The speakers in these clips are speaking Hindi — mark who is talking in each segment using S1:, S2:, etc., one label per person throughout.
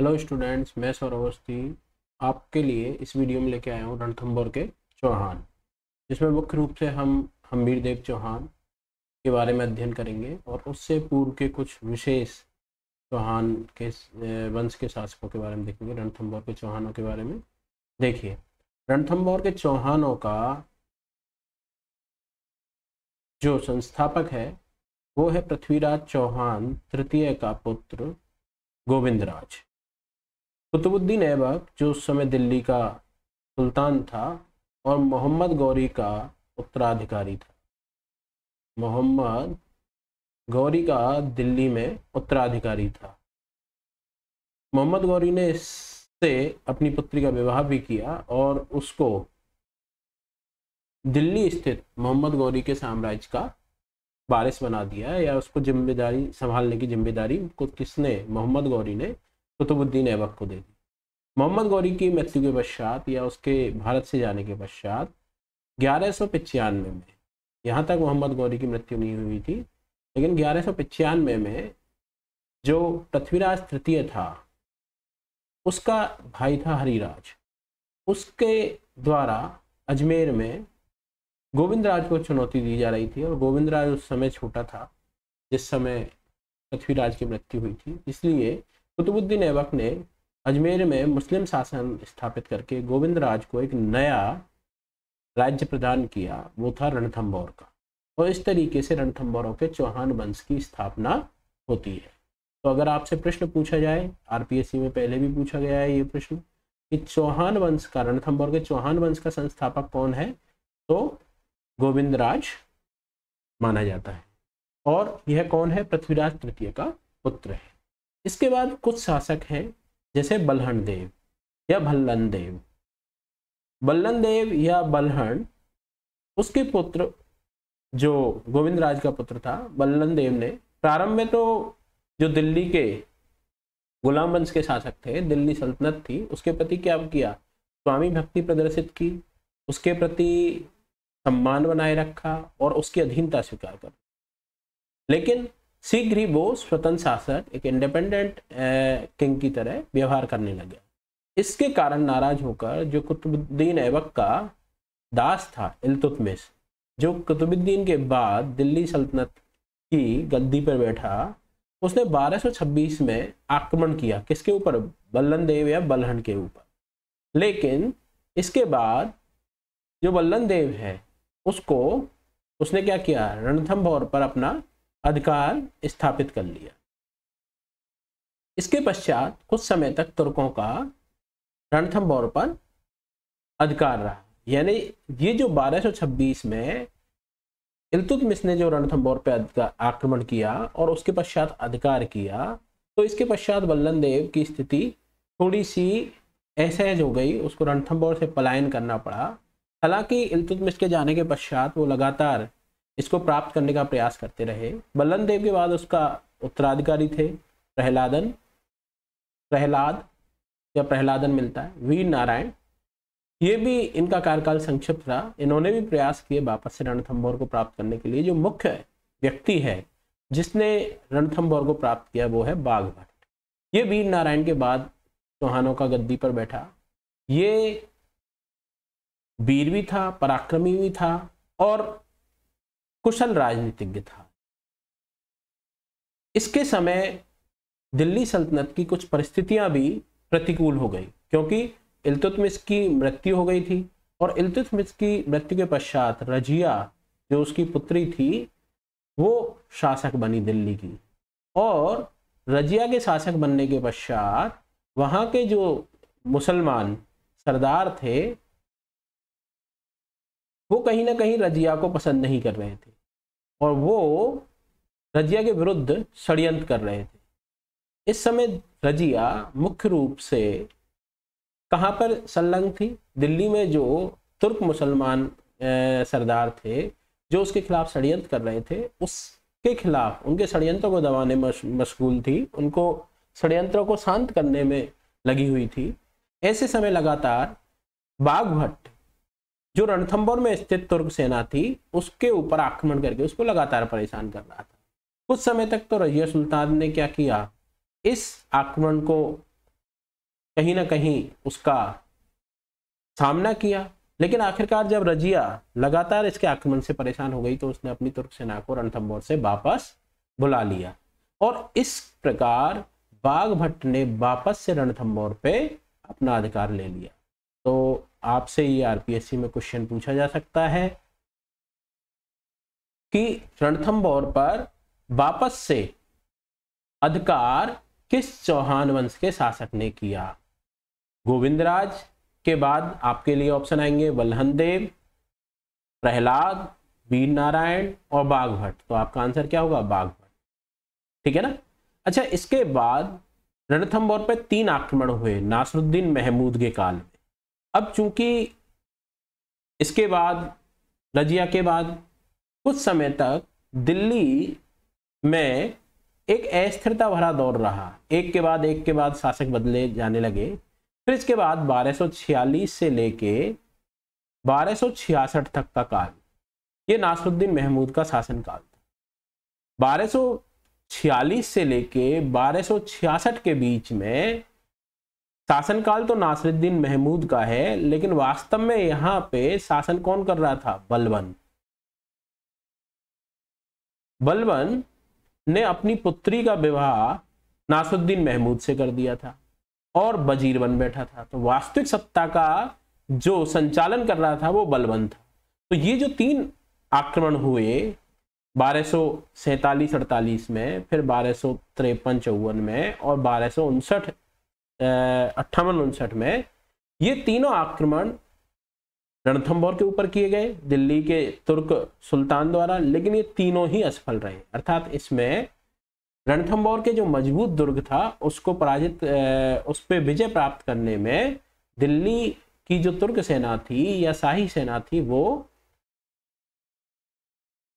S1: हेलो स्टूडेंट्स मैं सौरभ अवस्थी आपके लिए इस वीडियो में लेके आया हूँ रणथम्बोर के चौहान जिसमें मुख्य रूप से हम हमीर देव चौहान के बारे में अध्ययन करेंगे और उससे पूर्व के कुछ विशेष चौहान के वंश के शासकों के बारे में देखेंगे रणथम्बोर के चौहानों के बारे में देखिए रणथम्बोर के चौहानों का जो संस्थापक है वो है पृथ्वीराज चौहान तृतीय का पुत्र गोविंदराज कुतुबुद्दीन ऐबक जो उस समय दिल्ली का सुल्तान था और मोहम्मद गौरी का उत्तराधिकारी था मोहम्मद गौरी का दिल्ली में उत्तराधिकारी था मोहम्मद गौरी ने इससे अपनी पुत्री का विवाह भी किया और उसको दिल्ली स्थित मोहम्मद गौरी के साम्राज्य का बारिश बना दिया या उसको जिम्मेदारी संभालने की जिम्मेदारी को किसने मोहम्मद गौरी ने कुतुबुद्दीन ऐबक को दे दी मोहम्मद गौरी की मृत्यु के पश्चात या उसके भारत से जाने के पश्चात ग्यारह सौ पचानवे में यहाँ तक मोहम्मद गौरी की मृत्यु नहीं हुई थी लेकिन ग्यारह सौ पचानवे में जो पृथ्वीराज तृतीय था उसका भाई था हरिराज उसके द्वारा अजमेर में गोविंद राज को चुनौती दी जा रही थी और गोविंद राज उस समय छोटा था जिस समय पृथ्वीराज की मृत्यु हुई थी इसलिए कुतुबुद्दीन ऐबक ने अजमेर में मुस्लिम शासन स्थापित करके गोविंद राज को एक नया राज्य प्रदान किया वो था रणथम्बौर का और इस तरीके से रणथम्बौरों के चौहान वंश की स्थापना होती है तो अगर आपसे प्रश्न पूछा जाए आरपीएससी में पहले भी पूछा गया है ये प्रश्न कि चौहान वंश का रणथम्बौर के चौहान वंश का संस्थापक कौन है तो गोविंद राज माना जाता है और यह कौन है पृथ्वीराज तृतीय का पुत्र है इसके बाद कुछ शासक हैं जैसे बलहन देव या भल्लन देव बल्लन देव या बल्हण उसके पुत्र जो गोविंद राज का पुत्र था बल्लन देव ने प्रारंभ में तो जो दिल्ली के गुलाम वंश के शासक थे दिल्ली सल्तनत थी उसके प्रति क्या किया स्वामी भक्ति प्रदर्शित की उसके प्रति सम्मान बनाए रखा और उसकी अधीनता स्वीकार कर लेकिन शीघ्र ही वो स्वतंत्र शासक एक इंडिपेंडेंट किंग की तरह व्यवहार करने लगे इसके कारण नाराज होकर जो कुतुबुद्दीन ऐबक का दास था इलतुतमिश जो कुतुबुद्दीन के बाद दिल्ली सल्तनत की गद्दी पर बैठा उसने 1226 में आक्रमण किया किसके ऊपर बल्लन देव या बल्हन के ऊपर लेकिन इसके बाद जो बल्लन देव है उसको उसने क्या किया रणथम्भौर पर अपना अधिकार स्थापित कर लिया इसके पश्चात कुछ समय तक तुर्कों का रणथम्बोर पर अधिकार रहा यानी ये जो 1226 में इल्तुतमिश ने जो रणथम्बोर पर आक्रमण किया और उसके पश्चात अधिकार किया तो इसके पश्चात बल्लन देव की स्थिति थोड़ी सी असहज हो गई उसको रणथम्बोर से पलायन करना पड़ा हालांकि इल्तुतमिश के जाने के पश्चात वो लगातार इसको प्राप्त करने का प्रयास करते रहे बल्लन देव के बाद उसका उत्तराधिकारी थे प्रहलादन प्रहलाद या प्रहलादन मिलता है वीर नारायण ये भी इनका कार्यकाल संक्षिप्त रहा इन्होंने भी प्रयास किए वापस से रणथम्भौर को प्राप्त करने के लिए जो मुख्य व्यक्ति है जिसने रणथम्भौर को प्राप्त किया वो है बाघ भट्ट ये वीर नारायण के बाद चौहानों का गद्दी पर बैठा ये वीर भी था पराक्रमी भी था और कुशल राजनीतिज्ञ था इसके समय दिल्ली सल्तनत की कुछ परिस्थितियां भी प्रतिकूल हो गई क्योंकि इल्तुतमिश की मृत्यु हो गई थी और इल्तुतमिश की मृत्यु के पश्चात रजिया जो उसकी पुत्री थी वो शासक बनी दिल्ली की और रजिया के शासक बनने के पश्चात वहाँ के जो मुसलमान सरदार थे वो कहीं ना कहीं रजिया को पसंद नहीं कर रहे थे और वो रजिया के विरुद्ध षड्यंत्र कर रहे थे इस समय रजिया मुख्य रूप से कहाँ पर संलग्न थी दिल्ली में जो तुर्क मुसलमान सरदार थे जो उसके खिलाफ षड्यंत्र कर रहे थे उसके खिलाफ उनके षड्यंत्रों को दबाने में मशगूल थी उनको षड्यंत्रों को शांत करने में लगी हुई थी ऐसे समय लगातार बाघ भट्ट जो रणथंबोर में स्थित तुर्क सेना थी उसके ऊपर आक्रमण करके उसको लगातार परेशान कर रहा था कुछ समय तक तो रजिया सुल्तान ने क्या किया इस आक्रमण को कहीं ना कहीं उसका सामना किया लेकिन आखिरकार जब रजिया लगातार इसके आक्रमण से परेशान हो गई तो उसने अपनी तुर्क सेना को रणथम्बोर से वापस बुला लिया और इस प्रकार बाघ भट्ट ने वापस से रणथम्बोर पे अपना अधिकार ले लिया तो आपसे ये आरपीएससी में क्वेश्चन पूछा जा सकता है कि रणथम्बोर पर वापस से अधिकार किस चौहान वंश के शासक ने किया गोविंदराज के बाद आपके लिए ऑप्शन आएंगे वल्लहन देव प्रहलाद वीर नारायण और बाघ तो आपका आंसर क्या होगा बाघभट्ट ठीक है ना अच्छा इसके बाद रणथम्बोर पर तीन आक्रमण हुए नासरुद्दीन महमूद के काल में अब चूंकि इसके बाद रजिया के बाद कुछ समय तक दिल्ली में एक अस्थिरता भरा दौर रहा एक के बाद एक के बाद शासक बदले जाने लगे फिर इसके बाद 1246 से लेके 1266 तक का काल ये नासरुद्दीन महमूद का शासनकाल था 1246 से लेके 1266 के बीच में शासनकाल तो नासरुद्दीन महमूद का है लेकिन वास्तव में यहाँ पे शासन कौन कर रहा था बलबन बलबन ने अपनी पुत्री का विवाह नासरुद्दीन महमूद से कर दिया था और वजीर बन बैठा था तो वास्तविक सत्ता का जो संचालन कर रहा था वो बलवन था तो ये जो तीन आक्रमण हुए बारह सौ सैतालीस अड़तालीस में फिर बारह सौ तिरपन चौवन में और बारह सौ उनसठ अट्ठावन उनसठ में ये तीनों आक्रमण रणथम्बोर के ऊपर किए गए दिल्ली के तुर्क सुल्तान द्वारा लेकिन ये तीनों ही असफल रहे अर्थात इसमें रणथम्बोर के जो मजबूत दुर्ग था उसको पराजित उस पर विजय प्राप्त करने में दिल्ली की जो तुर्क सेना थी या शाही
S2: सेना थी वो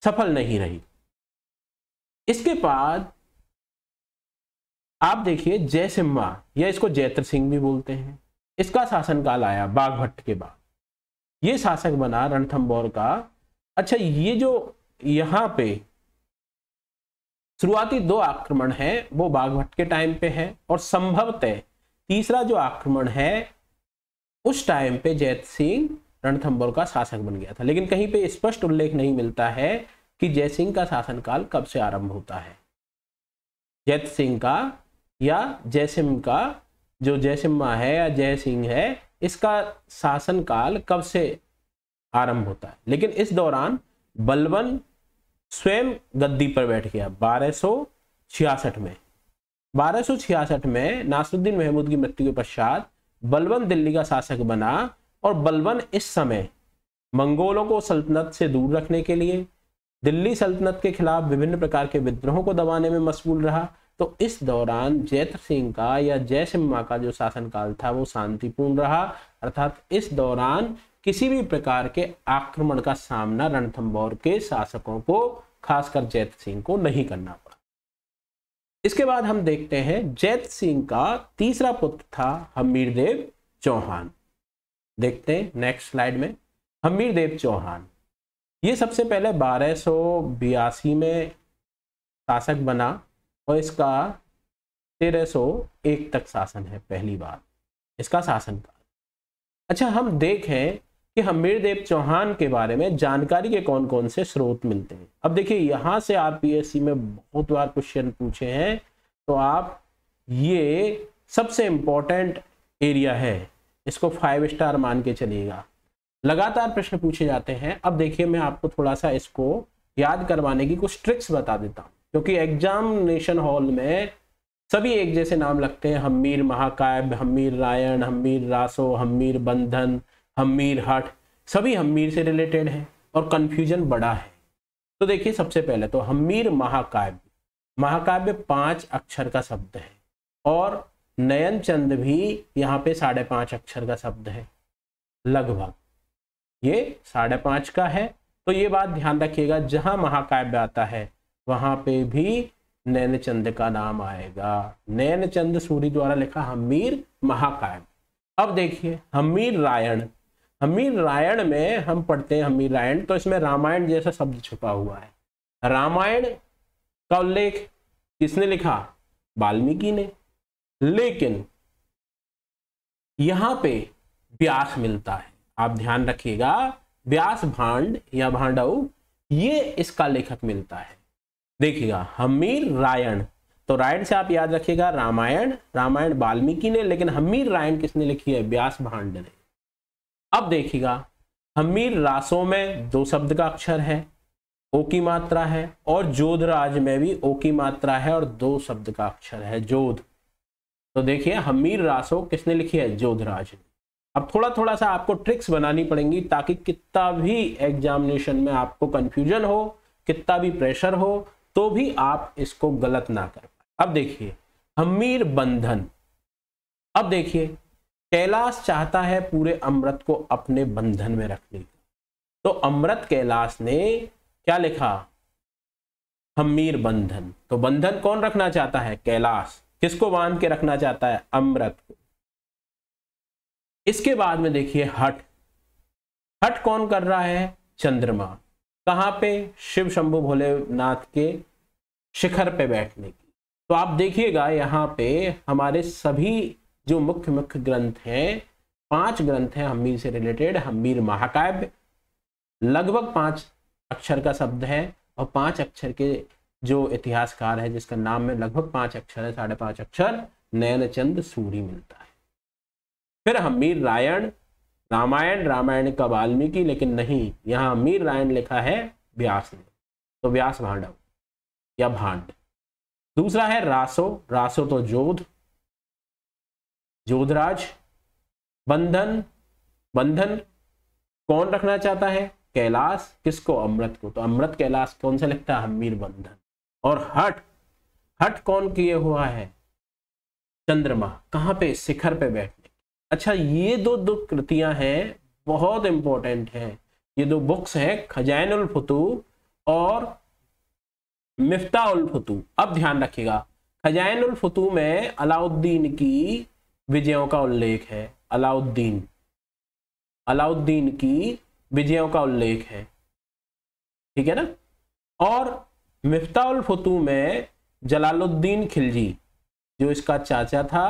S2: सफल नहीं रही इसके बाद आप देखिए सिम्मा
S1: या इसको जैत्र सिंह भी बोलते हैं इसका शासनकाल आया बाघ भट्ट के बाद ये शासक बना रणथम्बोर का अच्छा ये जो यहाँ पे शुरुआती दो आक्रमण है वो बाघभट्ट के टाइम पे है और संभवतः तीसरा जो आक्रमण है उस टाइम पे जैत सिंह रणथम्बोर का शासक बन गया था लेकिन कहीं पे स्पष्ट उल्लेख नहीं मिलता है कि जय सिंह का शासनकाल कब से आरंभ होता है जैत सिंह का या जयसिम का जो जयसिम्मा है या जय सिंह है इसका शासन काल कब से आरंभ होता है लेकिन इस दौरान बलवन स्वयं गद्दी पर बैठ गया बारह में बारह में नासरुद्दीन महमूद की मृत्यु के पश्चात बलवन दिल्ली का शासक बना और बलवन इस समय मंगोलों को सल्तनत से दूर रखने के लिए दिल्ली सल्तनत के खिलाफ विभिन्न प्रकार के विद्रोहों को दबाने में मशगूल रहा तो इस दौरान जैत्र सिंह का या जय सिम्मा का जो शासनकाल था वो शांतिपूर्ण रहा अर्थात इस दौरान किसी भी प्रकार के आक्रमण का सामना रणथंबोर के शासकों को खासकर जैत सिंह को नहीं करना पड़ा इसके बाद हम देखते हैं जैत सिंह का तीसरा पुत्र था हमीर देव चौहान देखते हैं नेक्स्ट स्लाइड में हमीर देव चौहान ये सबसे पहले बारह में शासक बना और इसका तेरह सौ एक तक शासन है पहली बार इसका शासन काल अच्छा हम देखें कि हमीर देव चौहान के बारे में जानकारी के कौन कौन से स्रोत मिलते हैं अब देखिए यहाँ से आरपीएससी में बहुत बार क्वेश्चन पूछे हैं तो आप ये सबसे इम्पोर्टेंट एरिया है इसको फाइव स्टार मान के चलिएगा लगातार प्रश्न पूछे जाते हैं अब देखिए मैं आपको थोड़ा सा इसको याद करवाने की कुछ ट्रिक्स बता देता हूँ क्योंकि एग्जामिनेशन हॉल में सभी एक जैसे नाम लगते हैं हमीर महाकाव्य हमीर रायण हमीर रासो हमीर बंधन हमीर हट सभी हमीर से रिलेटेड हैं और कन्फ्यूजन बड़ा है तो देखिए सबसे पहले तो हमीर महाकाव्य महाकाव्य पांच अक्षर का शब्द है और नयन चंद भी यहाँ पे साढ़े पांच अक्षर का शब्द है लगभग ये साढ़े पांच का है तो ये बात ध्यान रखिएगा जहां महाकाव्य आता है वहां पे भी नैनचंद का नाम आएगा नैनचंद सूरी द्वारा लिखा हमीर महाकाय अब देखिए हमीर रायण हमीर रायण में हम पढ़ते हैं हमीर रायण तो इसमें रामायण जैसा शब्द छुपा हुआ है रामायण का उल्लेख किसने लिखा वाल्मीकि ने लेकिन यहाँ पे व्यास मिलता है आप ध्यान रखिएगा व्यास भांड या भांडव ये इसका लेखक मिलता है देखिएगा हमीर रायण तो रायण से आप याद रखिएगा रामायण रामायण वाल्मीकि ने लेकिन हमीर रायण किसने लिखी है व्यास भांड ने अब देखिएगा हमीर रासो में दो शब्द का अक्षर है ओ की मात्रा है और जोधराज में भी ओ की मात्रा है और दो शब्द का अक्षर है जोध तो देखिए हमीर रासो किसने लिखी है जोधराज ने अब थोड़ा थोड़ा सा आपको ट्रिक्स बनानी पड़ेंगी ताकि कितना भी एग्जामिनेशन में आपको कंफ्यूजन हो कितना भी प्रेशर हो तो भी आप इसको गलत ना कर पाए अब देखिए हमीर बंधन अब देखिए कैलाश चाहता है पूरे अमृत को अपने बंधन में रख ली तो अमृत कैलाश ने क्या लिखा हमीर बंधन तो बंधन कौन रखना चाहता है कैलाश किसको बांध के रखना चाहता है अमृत को इसके बाद में देखिए हट हट कौन कर रहा है चंद्रमा कहाँ पे शिव शंभु भोलेनाथ के शिखर पे बैठने की तो आप देखिएगा यहाँ पे हमारे सभी जो मुख्य मुख्य ग्रंथ हैं पांच ग्रंथ हैं हमीर से रिलेटेड हमीर महाकाव्य लगभग पांच अक्षर का शब्द है और पांच अक्षर के जो इतिहासकार है जिसका नाम में लगभग पांच अक्षर है साढ़े पांच अक्षर चंद सूरी मिलता है फिर हमीर रायण रामायण रामायण का वाल्मीकि लेकिन नहीं यहाँ मीर रायण लिखा है व्यास ने तो व्यास भांडव या भांड दूसरा है रासो रासो तो जोध जोधराज बंधन बंधन कौन रखना चाहता है कैलाश किसको अमृत को तो अमृत कैलाश कौन सा लिखता है मीर बंधन और हट हट कौन किए हुआ है चंद्रमा कहाँ पे शिखर पे बैठने अच्छा ये दो दो कृतियां हैं बहुत इंपॉर्टेंट हैं ये दो बुक्स हैं उल फतू और मिफ्ता फतू अब ध्यान रखिएगा उल फतू में अलाउद्दीन की विजयों का उल्लेख है अलाउद्दीन अलाउद्दीन की विजयों का उल्लेख है ठीक है ना और मिफ्ता फतू में जलालुद्दीन खिलजी जो इसका चाचा था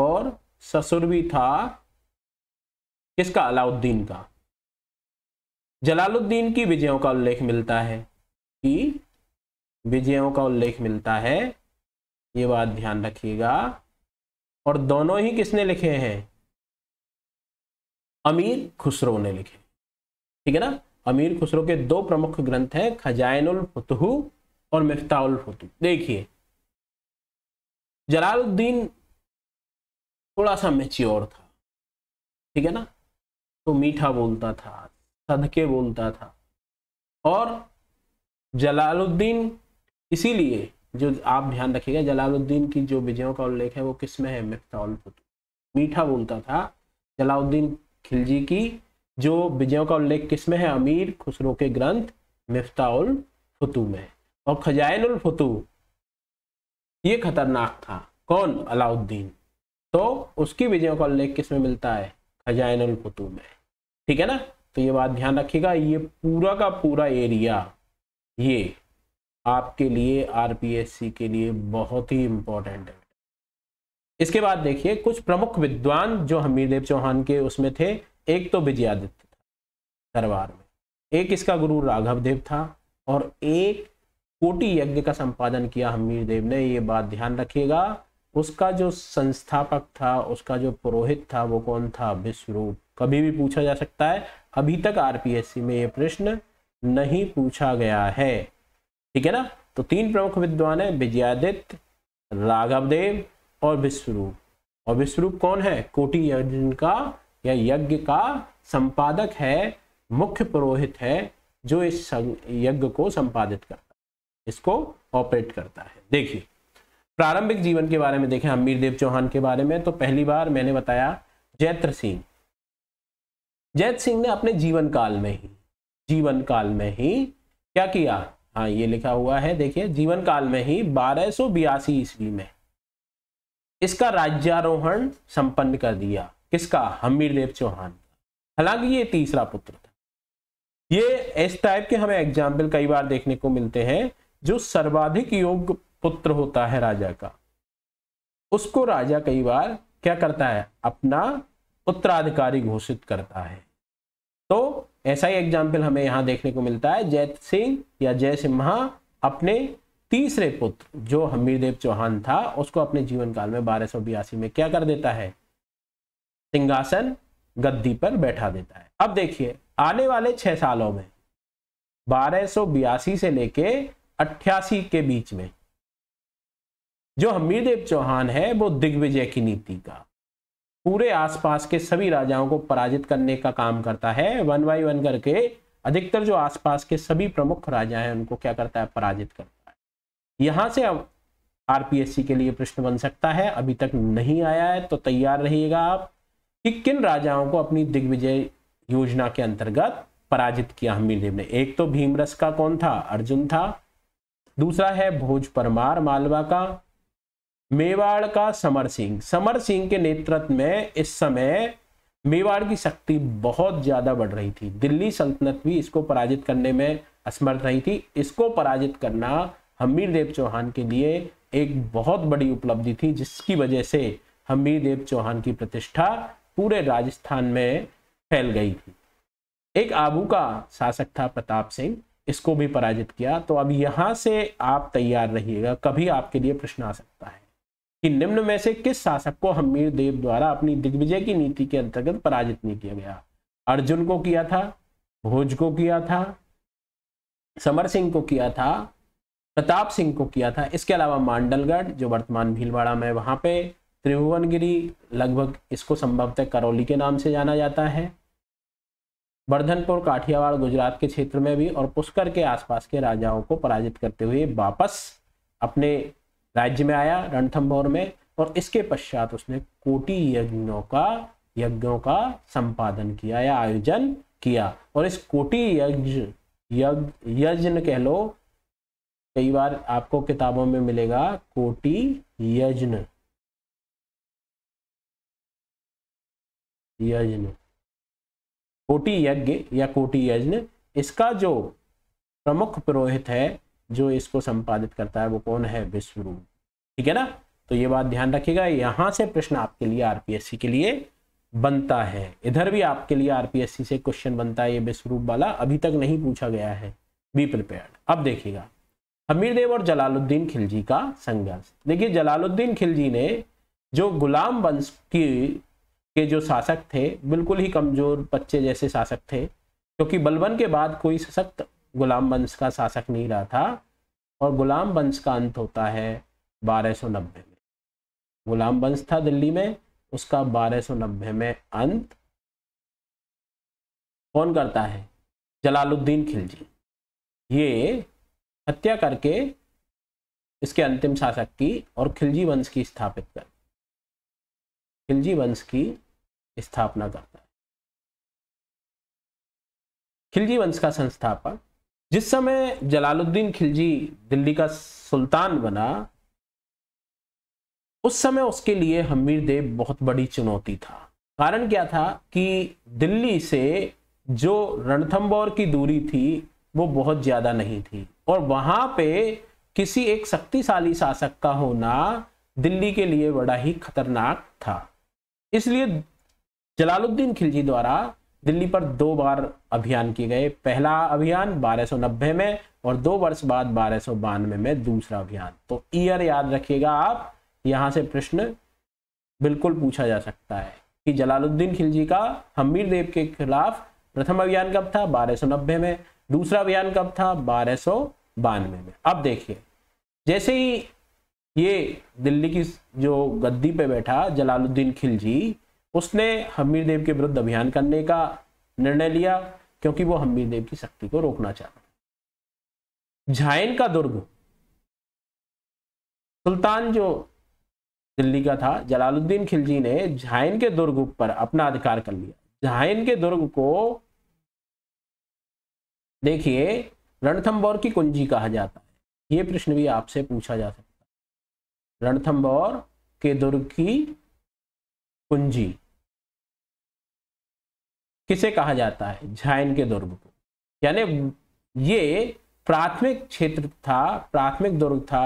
S2: और ससुर भी था किसका अलाउद्दीन का जलालुद्दीन की विजयों का उल्लेख मिलता है कि विजयों का उल्लेख मिलता है ये बात ध्यान रखिएगा और दोनों ही किसने लिखे हैं
S1: अमीर खुसरो ने लिखे ठीक है ना अमीर खुसरो के दो प्रमुख ग्रंथ हैं
S2: उल फतहू और मिफ्ताउल फतू देखिए जलालुद्दीन थोड़ा सा मेच्योर था ठीक है ना तो मीठा बोलता था सदके बोलता था और
S1: जलालुद्दीन इसीलिए जो आप ध्यान रखिएगा जलालुद्दीन की जो विजयों का उल्लेख है वो किसमें है मिफ्ताउल मीठा बोलता था जलाउद्दीन खिलजी की जो विजयों का उल्लेख किसमें है अमीर खुसरो के ग्रंथ मिफ्ताउल फुतू में और खजाइनुल फुतू ये खतरनाक था कौन अलाउद्दीन तो उसकी विजयों का उल्लेख किस में मिलता है खजाइन कुतुब में ठीक है ना तो ये बात ध्यान रखिएगा ये पूरा का पूरा एरिया ये आपके लिए आरपीएससी के लिए बहुत ही इंपॉर्टेंट है इसके बाद देखिए कुछ प्रमुख विद्वान जो हमीरदेव चौहान के उसमें थे एक तो विजयादित्य था दरबार में एक इसका गुरु राघव देव था और एक कोटि यज्ञ का संपादन किया हमीरदेव ने ये बात ध्यान रखिएगा उसका जो संस्थापक था उसका जो पुरोहित था वो कौन था विश्वरूप कभी भी पूछा जा सकता है अभी तक आरपीएससी में ये प्रश्न नहीं पूछा गया है ठीक है ना तो तीन प्रमुख विद्वान है विजयादित्य राघवदेव और विश्वरूप और विश्वरूप कौन है कोटि यज्ञ का या यज्ञ का संपादक है मुख्य पुरोहित है जो इस यज्ञ को संपादित करता है इसको ऑपरेट करता है देखिए प्रारंभिक जीवन के बारे में देखें अमीर देव चौहान के बारे में तो पहली बार मैंने बताया जैत्र सिंह जैत सिंह ने अपने जीवन काल में ही जीवन काल में ही क्या किया हाँ ये लिखा हुआ है देखिए जीवन काल में ही बारह सो बयासी ईस्वी में इसका राज्यारोहण संपन्न कर दिया किसका हमीर देव चौहान हालांकि ये तीसरा पुत्र था ये इस टाइप के हमें एग्जाम्पल कई बार देखने को मिलते हैं जो सर्वाधिक योग पुत्र होता है राजा का उसको राजा कई बार क्या करता है अपना उत्तराधिकारी घोषित करता है तो ऐसा ही एग्जाम्पल हमें यहां देखने को मिलता है जय सिंह या जय सिम्हा अपने तीसरे पुत्र जो हमीरदेव चौहान था उसको अपने जीवन काल में बारह में क्या कर देता है सिंहासन गद्दी पर बैठा देता है अब देखिए आने वाले छह सालों में बारह से लेके अट्ठासी के बीच में जो देव चौहान है वो दिग्विजय की नीति का पूरे आसपास के सभी राजाओं को पराजित करने का काम करता है वन बाई वन करके अधिकतर जो आसपास के सभी प्रमुख राजा हैं उनको क्या करता है पराजित करता है यहां से अब आरपीएससी के लिए प्रश्न बन सकता है अभी तक नहीं आया है तो तैयार रहिएगा आप कि किन राजाओं को अपनी दिग्विजय योजना के अंतर्गत पराजित किया हमीरदेव ने एक तो भीमरस का कौन था अर्जुन था दूसरा है भोज परमार मालवा का मेवाड़ का समर सिंह समर सिंह के नेतृत्व में इस समय मेवाड़ की शक्ति बहुत ज्यादा बढ़ रही थी दिल्ली सल्तनत भी इसको पराजित करने में असमर्थ रही थी इसको पराजित करना हमीर देव चौहान के लिए एक बहुत बड़ी उपलब्धि थी जिसकी वजह से हमीर देव चौहान की प्रतिष्ठा पूरे राजस्थान में फैल गई थी एक आबू का शासक था प्रताप सिंह इसको भी पराजित किया तो अब यहां से आप तैयार रहिएगा कभी आपके लिए प्रश्न आ सकता है कि निम्न में से किस शासक को हमीर देव द्वारा अपनी दिग्विजय की नीति के अंतर्गत पराजित नहीं किया गया अर्जुन को किया था भोज को किया था समर सिंह को किया था प्रताप सिंह को किया था इसके अलावा मांडलगढ़ जो वर्तमान भीलवाड़ा में वहां पे त्रिभुवनगिरी लगभग इसको संभवतः करौली के नाम से जाना जाता है वर्धनपुर काठियावाड़ गुजरात के क्षेत्र में भी और पुष्कर के आसपास के राजाओं को पराजित करते हुए वापस अपने राज्य में आया रणथम्भौर में और इसके पश्चात उसने कोटि यज्ञों का यज्ञों का संपादन किया या आयोजन किया और इस कोटि यज्ञ यज्ञ यज्ञ कह लो
S2: कई बार आपको किताबों में मिलेगा कोटि यज्ञ यज्ञ कोटि यज्ञ या कोटि यज्ञ इसका जो प्रमुख पुरोहित है
S1: जो इसको संपादित करता है वो कौन है विश्वरूप ठीक है ना तो ये बात ध्यान रखिएगा यहाँ से प्रश्न आपके लिए आरपीएससी के लिए बनता है इधर भी आपके लिए आरपीएससी से क्वेश्चन बनता है ये विश्वरूप वाला अभी तक नहीं पूछा गया है बी प्रिपेयर अब देखिएगा हमीर देव और जलालुद्दीन खिलजी का संघर्ष देखिए जलालुद्दीन खिलजी ने जो गुलाम वंश की के जो शासक थे बिल्कुल ही कमजोर बच्चे जैसे शासक थे क्योंकि बलबन के बाद कोई सशक्त गुलाम वंश का शासक नहीं रहा था और गुलाम वंश का अंत होता है 1290 में गुलाम वंश था दिल्ली में उसका 1290 में अंत कौन करता है जलालुद्दीन खिलजी ये
S2: हत्या करके इसके अंतिम शासक की और खिलजी वंश की स्थापित कर खिलजी वंश की स्थापना करता है खिलजी वंश का संस्थापक जिस समय जलालुद्दीन खिलजी दिल्ली का सुल्तान बना उस समय
S1: उसके लिए हमीर देव बहुत बड़ी चुनौती था कारण क्या था कि दिल्ली से जो रणथम्बौर की दूरी थी वो बहुत ज़्यादा नहीं थी और वहाँ पे किसी एक शक्तिशाली शासक का होना दिल्ली के लिए बड़ा ही खतरनाक था इसलिए जलालुद्दीन खिलजी द्वारा दिल्ली पर दो बार अभियान किए गए पहला अभियान 1290 में और दो वर्ष बाद बारह में दूसरा अभियान तो ईयर याद रखिएगा आप यहां से प्रश्न बिल्कुल पूछा जा सकता है कि जलालुद्दीन खिलजी का हमीर देव के खिलाफ प्रथम अभियान कब था 1290 में दूसरा अभियान कब था बारह में अब देखिए जैसे ही ये दिल्ली की जो गद्दी पे बैठा जलालुद्दीन खिलजी उसने हमीर देव के विरुद्ध अभियान करने का
S2: निर्णय लिया क्योंकि वो हमीर देव की शक्ति को रोकना चाहता झाइन का दुर्ग सुल्तान जो दिल्ली
S1: का था जलालुद्दीन खिलजी ने झाइन के दुर्ग पर अपना अधिकार कर लिया झाइन के दुर्ग
S2: को देखिए रणथम्बोर की कुंजी कहा जाता है ये प्रश्न भी आपसे पूछा जा सकता है रणथम्बोर के दुर्ग की कुंजी किसे कहा जाता है झाइन के दुर्ग को यानी ये प्राथमिक
S1: क्षेत्र था प्राथमिक दुर्ग था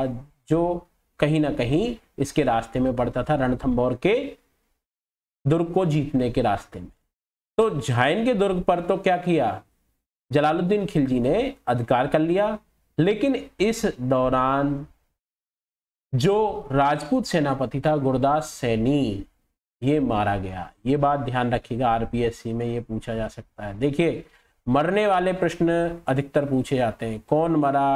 S1: जो कहीं ना कहीं इसके रास्ते में पड़ता था रणथंबोर के दुर्ग को जीतने के रास्ते में तो झाइन के दुर्ग पर तो क्या किया जलालुद्दीन खिलजी ने अधिकार कर लिया लेकिन इस दौरान जो राजपूत सेनापति था गुरदास सैनी ये मारा गया ये बात ध्यान रखिएगा आरपीएससी में ये पूछा जा सकता है देखिए मरने वाले प्रश्न अधिकतर पूछे जाते हैं कौन मरा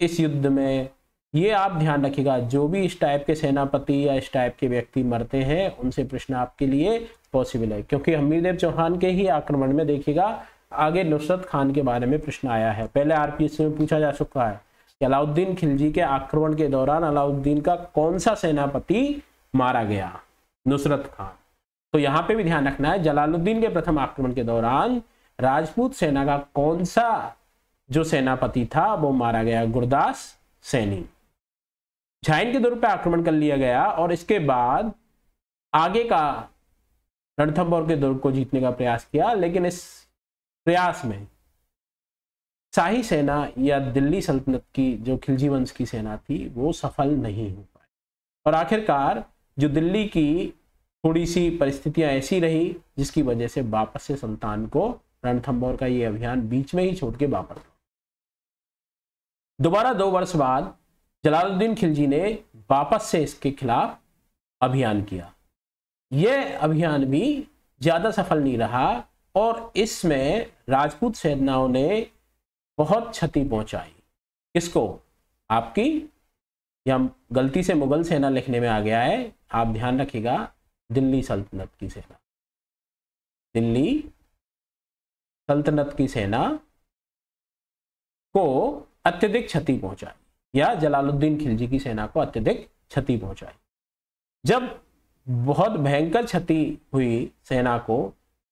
S1: इस युद्ध में ये आप ध्यान रखिएगा जो भी इस टाइप के सेनापति या इस टाइप के व्यक्ति मरते हैं उनसे प्रश्न आपके लिए पॉसिबल है क्योंकि हमीरदेव चौहान के ही आक्रमण में देखिएगा आगे नुसरत खान के बारे में प्रश्न आया है पहले आरपीएससी में पूछा जा चुका है कि अलाउद्दीन खिलजी के आक्रमण के दौरान अलाउद्दीन का कौन सा सेनापति मारा गया नुसरत खान तो यहाँ पे भी ध्यान रखना है जलालुद्दीन के प्रथम आक्रमण के दौरान राजपूत सेना का कौन सा जो सेनापति था वो मारा गया गुरदास सैनी झाइन के दौर पर आक्रमण कर लिया गया और इसके बाद आगे का रणथम्बोर के दुर्ग को जीतने का प्रयास किया लेकिन इस प्रयास में शाही सेना या दिल्ली सल्तनत की जो खिलजी वंश की सेना थी वो सफल नहीं हो पाई और आखिरकार जो दिल्ली की थोड़ी सी परिस्थितियां ऐसी रही जिसकी वजह से वापस से संतान को रणथंबोर का ये अभियान बीच में ही छोड़ के वापस दोबारा दो वर्ष बाद जलालुद्दीन खिलजी ने वापस से इसके खिलाफ अभियान किया यह अभियान भी ज़्यादा सफल नहीं रहा और इसमें राजपूत सेनाओं ने बहुत क्षति पहुंचाई इसको आपकी या गलती से मुगल सेना लिखने में आ गया है
S2: आप ध्यान रखिएगा दिल्ली सल्तनत की सेना दिल्ली सल्तनत की सेना को अत्यधिक
S1: क्षति पहुंचाई या जलालुद्दीन खिलजी की सेना को अत्यधिक क्षति पहुंचाई जब बहुत भयंकर क्षति हुई सेना को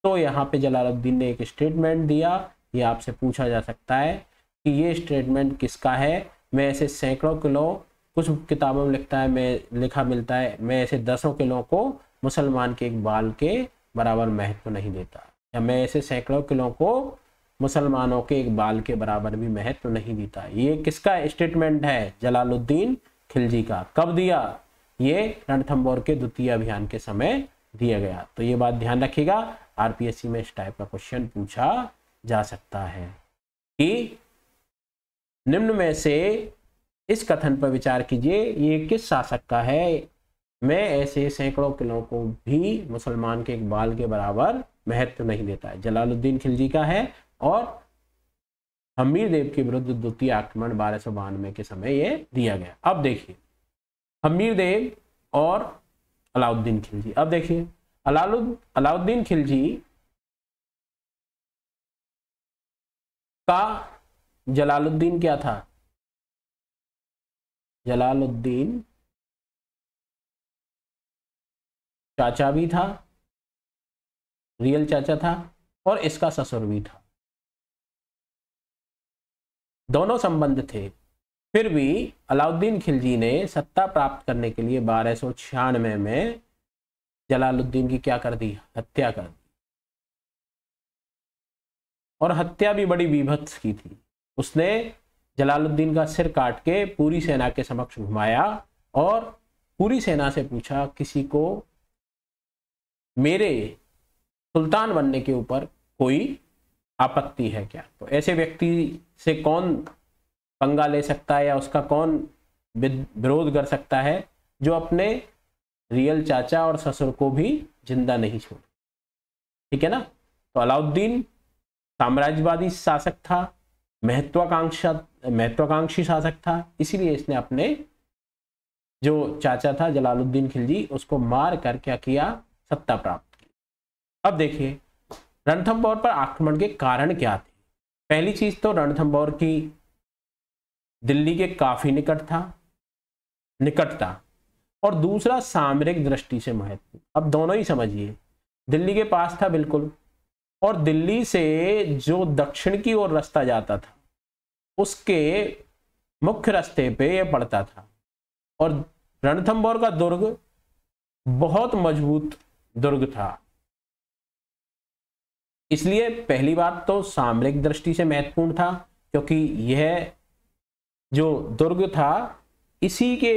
S1: तो यहाँ पे जलालुद्दीन ने एक स्टेटमेंट दिया ये आपसे पूछा जा सकता है कि ये स्टेटमेंट किसका है मैं ऐसे सैकड़ों किलो कुछ किताबों में लिखता है मैं लिखा मिलता है मैं ऐसे दसों किलों को मुसलमान के एक बाल के बराबर महत्व नहीं देता या मैं ऐसे सैकड़ों किलों को मुसलमानों के एक बाल के बराबर भी महत्व नहीं देता ये किसका स्टेटमेंट है जलालुद्दीन खिलजी का कब दिया ये रणथम्बोर के द्वितीय अभियान के समय दिया गया तो ये बात ध्यान रखिएगा आरपीएससी में इस टाइप का क्वेश्चन पूछा जा सकता है कि निम्न में से इस कथन पर विचार कीजिए ये किस शासक का है मैं ऐसे सैकड़ों किलों को भी मुसलमान के एक बाल के बराबर महत्व तो नहीं देता है जलालुद्दीन खिलजी का है और हमीर देव के विरुद्ध द्वितीय आक्रमण बारह सौ बानवे के समय ये दिया गया अब देखिए हमीर देव और
S2: अलाउद्दीन खिलजी अब देखिए अलाउद अलाउद्दीन खिलजी का जलालुद्दीन क्या था जलालुद्दीन चाचा भी था रियल चाचा था और इसका ससुर भी था दोनों संबंध
S1: थे फिर भी अलाउद्दीन खिलजी ने सत्ता प्राप्त करने के लिए बारह सौ छियानवे
S2: में जलालुद्दीन की क्या कर दी हत्या कर दी और हत्या भी बड़ी विभत्स की थी उसने जलालुद्दीन
S1: का सिर काट के पूरी सेना के समक्ष घुमाया और पूरी सेना से पूछा किसी को मेरे सुल्तान बनने के ऊपर कोई आपत्ति है क्या तो ऐसे व्यक्ति से कौन पंगा ले सकता है या उसका कौन विरोध कर सकता है जो अपने रियल चाचा और ससुर को भी जिंदा नहीं छोड़ ठीक है ना तो अलाउद्दीन साम्राज्यवादी शासक था महत्वाकांक्षा महत्वाकांक्षी शासक था इसीलिए इसने अपने जो चाचा था जलालुद्दीन खिलजी उसको मार कर क्या किया सत्ता प्राप्त की अब देखिए रणथम्बोर पर आक्रमण के कारण क्या थे पहली चीज तो रणथम्बोर की दिल्ली के काफी निकट था निकटता और दूसरा सामरिक दृष्टि से महत्व अब दोनों ही समझिए दिल्ली के पास था बिल्कुल और दिल्ली से जो दक्षिण की ओर रास्ता जाता था उसके मुख्य रास्ते पे यह पड़ता था और रणथंबोर का दुर्ग बहुत मजबूत दुर्ग था इसलिए पहली बात तो सामरिक दृष्टि से महत्वपूर्ण था क्योंकि यह जो दुर्ग था इसी के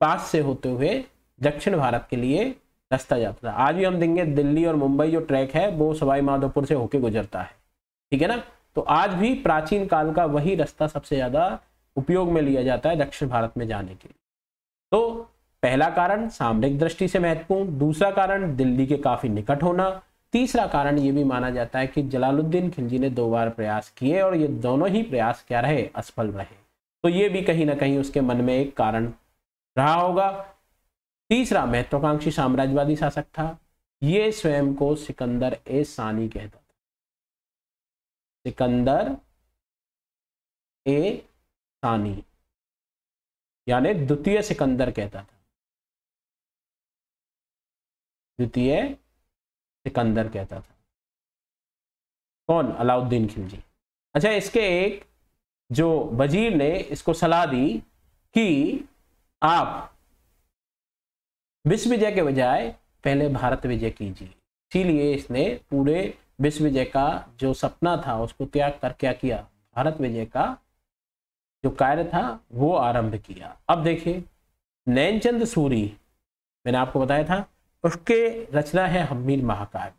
S1: पास से होते हुए दक्षिण भारत के लिए रास्ता जाता था आज भी हम देंगे दिल्ली और मुंबई जो ट्रैक है वो सवाई माधोपुर से होके गुजरता है ठीक है ना तो आज भी प्राचीन काल का वही रास्ता सबसे ज़्यादा उपयोग में लिया जाता है दक्षिण भारत में जाने के लिए तो पहला कारण सामरिक दृष्टि से महत्वपूर्ण दूसरा कारण दिल्ली के काफ़ी निकट होना तीसरा कारण ये भी माना जाता है कि जलालुद्दीन खिलजी ने दो बार प्रयास किए और ये दोनों ही प्रयास क्या रहे असफल रहे तो ये भी कहीं ना कहीं उसके मन में एक कारण रहा होगा तीसरा महत्वाकांक्षी साम्राज्यवादी शासक था ये स्वयं को सिकंदर ए सानी कहता
S2: सिकंदर ए सानी यानी द्वितीय सिकंदर कहता था द्वितीय सिकंदर कहता था कौन अलाउद्दीन खिलजी अच्छा इसके एक जो वजीर
S1: ने इसको सलाह दी कि आप विश्व विजय के बजाय पहले भारत विजय कीजिए इसीलिए इसने पूरे विश्व विजय का जो सपना था उसको त्याग कर क्या किया भारत विजय का जो कार्य था वो आरंभ किया अब देखिए नैनचंद सूरी मैंने आपको बताया था उसके रचना है हमीर महाकाव्य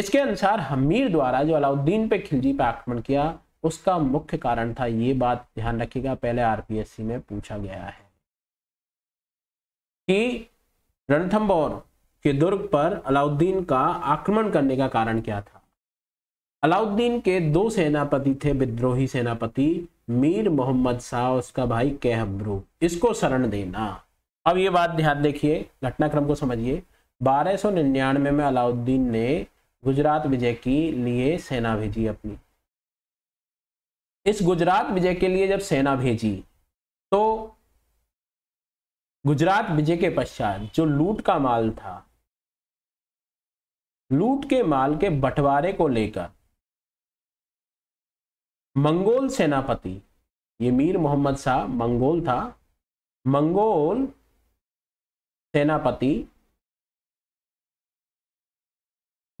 S1: इसके अनुसार हमीर द्वारा जो अलाउद्दीन पे खिलजी पे आक्रमण किया उसका मुख्य कारण था ये बात ध्यान रखिएगा पहले आरपीएससी में पूछा गया है कि रणथम्बोर के दुर्ग पर अलाउद्दीन का आक्रमण करने का कारण क्या था अलाउद्दीन के दो सेनापति थे विद्रोही सेनापति मीर मोहम्मद शाह उसका भाई कैहब्रू इसको शरण देना अब ये बात ध्यान देखिए घटनाक्रम को समझिए 1299 में अलाउद्दीन ने गुजरात विजय के लिए सेना भेजी अपनी इस गुजरात विजय
S2: के लिए जब सेना भेजी तो गुजरात विजय के पश्चात जो लूट का माल था लूट के माल के बंटवारे को लेकर मंगोल सेनापति ये मीर मोहम्मद शाह मंगोल था मंगोल सेनापति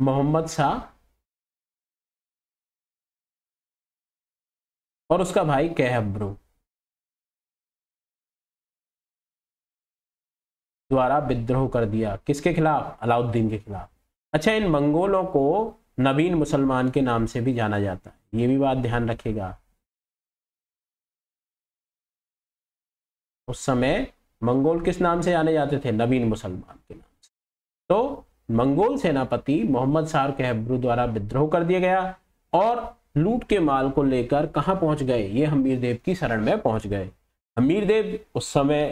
S2: मोहम्मद शाह और उसका भाई कहब्रू द्वारा विद्रोह कर दिया किसके खिलाफ अलाउद्दीन के खिलाफ अच्छा इन मंगोलों को
S1: नवीन मुसलमान के नाम से भी जाना जाता है ये भी बात ध्यान रखेगा उस समय मंगोल किस नाम से जाने जाते थे नवीन मुसलमान के नाम से तो मंगोल सेनापति मोहम्मद सार कहब्रू द्वारा विद्रोह कर दिया गया और लूट के माल को लेकर कहाँ पहुंच गए ये हमीर देव की शरण में पहुंच गए हमीर देव उस समय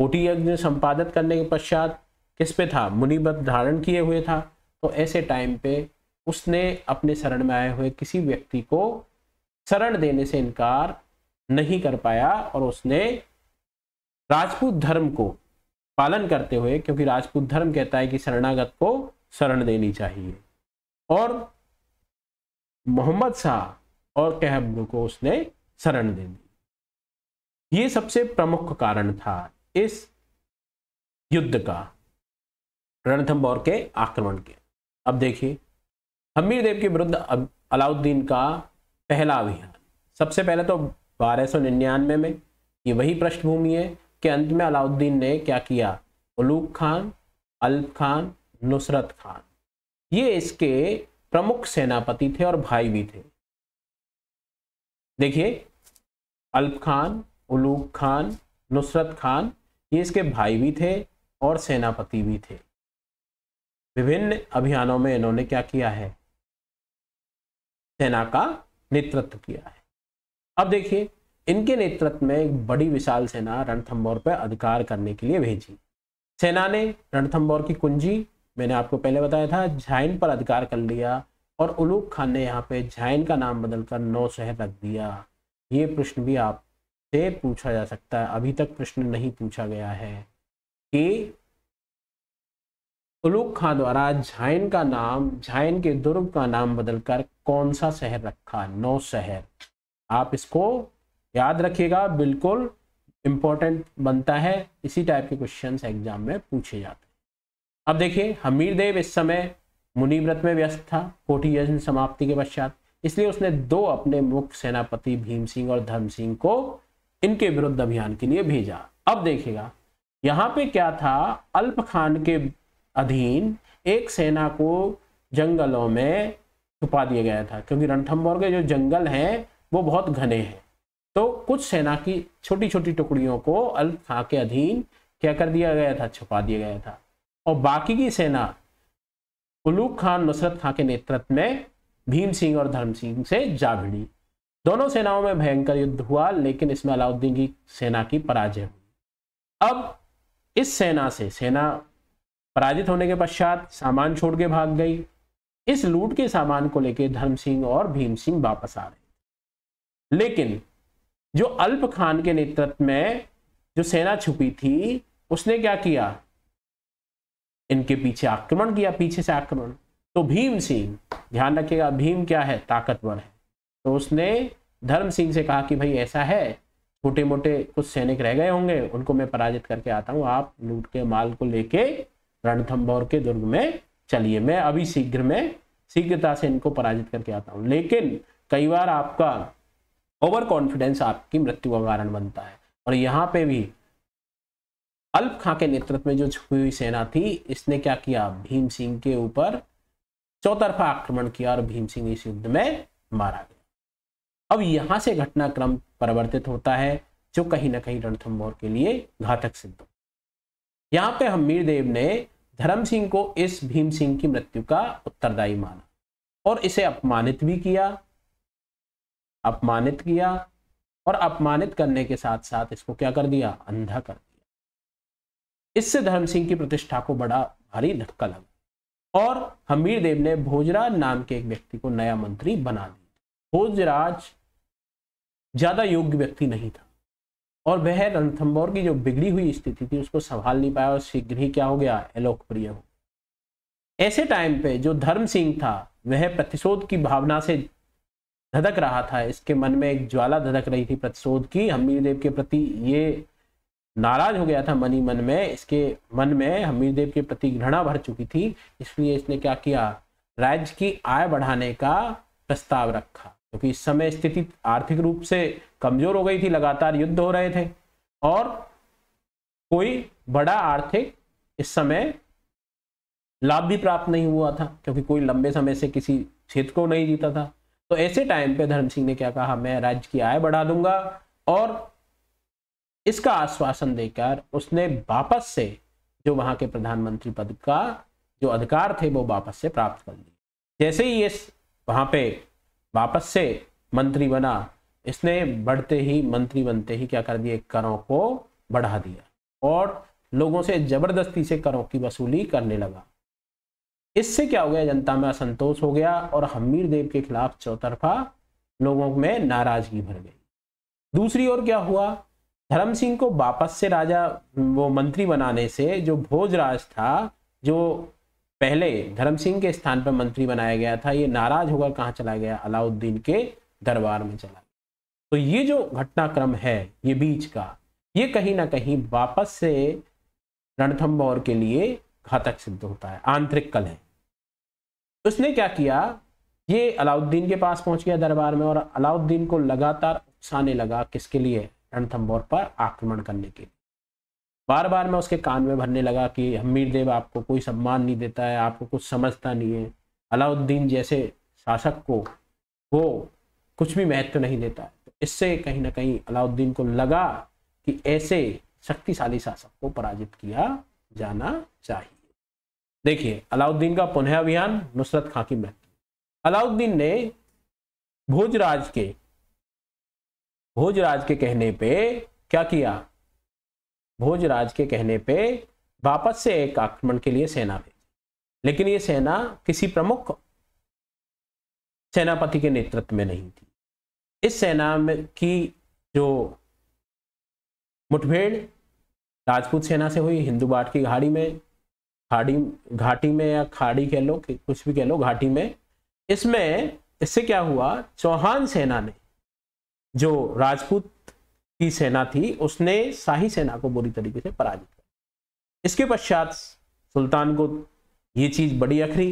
S1: कोटी यज्ञ संपादित करने के पश्चात किस पे था मुनिबत धारण किए हुए था तो ऐसे टाइम पे उसने अपने शरण में आए हुए किसी व्यक्ति को शरण देने से इनकार नहीं कर पाया और उसने राजपूत धर्म को पालन करते हुए क्योंकि राजपूत धर्म कहता है कि शरणागत को शरण देनी चाहिए और मोहम्मद शाह और कहबलू को उसने शरण
S2: दे दी ये सबसे प्रमुख कारण था इस युद्ध का रणथम्बोर के आक्रमण के अब देखिए
S1: हमीर देव के विरुद्ध अब अलाउद्दीन का पहला अभियान सबसे पहले तो बारह निन्यानवे में ये वही पृष्ठभूमि है कि अंत में अलाउद्दीन ने क्या किया उलूक खान अल्प खान नुसरत खान ये इसके प्रमुख सेनापति थे और भाई भी थे देखिए अल्प खान उलूक खान नुसरत खान ये इसके भाई भी थे
S2: और सेनापति भी थे विभिन्न अभियानों में इन्होंने क्या किया है सेना का नेतृत्व किया है अब देखिए
S1: इनके नेतृत्व में एक बड़ी विशाल सेना रणथम्बोर पर अधिकार करने के लिए भेजी सेना ने रणथम्बोर की कुंजी मैंने आपको पहले बताया था झाइन पर अधिकार कर लिया और उलूक खान ने यहाँ पे झाइन का नाम बदलकर नौ शहर रख दिया ये प्रश्न भी आपसे पूछा जा सकता है अभी तक प्रश्न नहीं पूछा गया है कि तुलुक खां द्वारा झाइन का नाम झाइन के दुर्ग का नाम बदलकर कौन सा शहर रखा नौ शहर आप इसको याद रखिएगा बिल्कुल इंपॉर्टेंट बनता है इसी टाइप के क्वेश्चन एग्जाम में पूछे जाते हैं अब देखिए हमीर देव इस समय मुनिव्रत में व्यस्त था कोठी यज्ञ समाप्ति के पश्चात इसलिए उसने दो अपने मुख्य सेनापति भीम सिंह और धर्म सिंह को इनके विरुद्ध अभियान के लिए भेजा अब देखिएगा यहाँ पे क्या था अल्प खान के अधीन एक सेना को जंगलों में छुपा दिया गया था क्योंकि रणथम्बोर के जो जंगल हैं वो बहुत घने हैं तो कुछ सेना की छोटी छोटी टुकड़ियों को अल खां के अधीन क्या कर दिया गया था छुपा दिया गया था और बाकी की सेना उलूक खान नुसरत खां के नेतृत्व में भीम सिंह और धर्म सिंह से जा भिड़ी दोनों सेनाओं में भयंकर युद्ध हुआ लेकिन इसमें अलाउद्दीन की सेना की पराजय हुई अब इस सेना से सेना पराजित होने के पश्चात सामान छोड़ के भाग गई इस लूट के सामान को लेकर धर्म सिंह और भीम सिंह वापस आ रहे लेकिन जो अल्प खान के नेतृत्व में जो सेना छुपी थी उसने क्या किया इनके पीछे आक्रमण किया पीछे से आक्रमण तो भीम सिंह ध्यान रखिएगा भीम क्या है ताकतवर है तो उसने धर्म सिंह से कहा कि भाई ऐसा है छोटे मोटे कुछ सैनिक रह गए होंगे उनको मैं पराजित करके आता हूँ आप लूट के माल को लेके रणथम्बोर के दुर्ग में चलिए मैं अभी शीघ्र में शीघ्रता से इनको पराजित करके आता हूँ लेकिन कई बार आपका ओवर कॉन्फिडेंस आपकी मृत्यु का कारण बनता है और यहाँ पे भी अल्प खां के नेतृत्व में जो छुपी हुई सेना थी इसने क्या किया भीम सिंह के ऊपर चौतरफा आक्रमण किया और भीम सिंह इस युद्ध में मारा गया अब यहां से घटनाक्रम परिवर्तित होता है जो कहीं ना कहीं रणथम्भौर के लिए घातक सिद्ध हो यहाँ पे हम मीरदेव ने धर्म सिंह को इस भीम सिंह की मृत्यु का उत्तरदायी माना और इसे अपमानित भी किया अपमानित किया और अपमानित करने के साथ साथ इसको क्या कर दिया अंधा कर दिया इससे धर्म सिंह की प्रतिष्ठा को बड़ा भारी धक्का लगा और हमीर देव ने भोजराज नाम के एक व्यक्ति को नया मंत्री बना दिया भोजराज ज्यादा योग्य व्यक्ति नहीं था और वह रणथम्बोर की जो बिगड़ी हुई स्थिति थी उसको संभाल नहीं पाया और शीघ्र ही क्या हो गया अलोकप्रिय हो ऐसे टाइम पे जो धर्म सिंह था वह प्रतिशोध की भावना से धधक रहा था इसके मन में एक ज्वाला धधक रही थी प्रतिशोध की हमीर देव के प्रति ये नाराज हो गया था मनी मन में इसके मन में हमीर देव के प्रति घृणा भर चुकी थी इसलिए इसने क्या किया राज्य की आय बढ़ाने का प्रस्ताव रखा क्योंकि इस समय स्थिति आर्थिक रूप से कमजोर हो गई थी लगातार युद्ध हो रहे थे और कोई बड़ा आर्थिक इस समय लाभ भी प्राप्त नहीं हुआ था क्योंकि कोई लंबे समय से किसी क्षेत्र को नहीं जीता था तो ऐसे टाइम पे धर्म सिंह ने क्या कहा मैं राज्य की आय बढ़ा दूंगा और इसका आश्वासन देकर उसने वापस से जो वहां के प्रधानमंत्री पद का जो अधिकार थे वो वापस से प्राप्त कर लिए जैसे ही इस वहां पे वापस से मंत्री बना इसने बढ़ते ही मंत्री बनते ही क्या कर दिए करों को बढ़ा दिया और लोगों से जबरदस्ती से करों की वसूली करने लगा इससे क्या हो गया जनता में असंतोष हो गया और हमीर देव के खिलाफ चौतरफा लोगों में नाराजगी भर गई दूसरी ओर क्या हुआ धर्म सिंह को वापस से राजा वो मंत्री बनाने से जो भोजराज था जो पहले धर्म सिंह के स्थान पर मंत्री बनाया गया था ये नाराज होकर कहाँ चला गया अलाउद्दीन के दरबार में चला गया तो ये जो घटनाक्रम है ये बीच का ये कहीं ना कहीं वापस से रणथम्बोर के लिए घातक सिद्ध होता है आंतरिक कल है उसने क्या किया ये अलाउद्दीन के पास पहुंच गया दरबार में और अलाउद्दीन को लगातार उकसाने लगा किसके लिए रणथम्बोर पर आक्रमण करने के लिए बार बार मैं उसके कान में भरने लगा कि हमीर देव आपको कोई सम्मान नहीं देता है आपको कुछ समझता नहीं है अलाउद्दीन जैसे शासक को वो कुछ भी महत्व नहीं देता तो इससे कहीं ना कहीं अलाउद्दीन को लगा कि ऐसे शक्तिशाली शासक को पराजित किया जाना चाहिए देखिए अलाउद्दीन का पुनः अभियान नुसरत खां की मृत्यु अलाउद्दीन ने भोजराज के भोजराज के कहने पे क्या किया भोजराज के कहने पे वापस से एक आक्रमण के लिए सेना भेजी लेकिन ये सेना किसी प्रमुख सेनापति के नेतृत्व में नहीं थी इस सेना में की जो मुठभेड़ राजपूत सेना से हुई हिंदू बाट की घाड़ी में खाड़ी घाटी में या खाड़ी कह लो कुछ भी कह लो घाटी में इसमें इससे क्या हुआ चौहान सेना ने जो राजपूत की सेना थी उसने शाही सेना को बुरी तरीके से पराजित किया इसके पश्चात सुल्तान को ये चीज बड़ी अखरी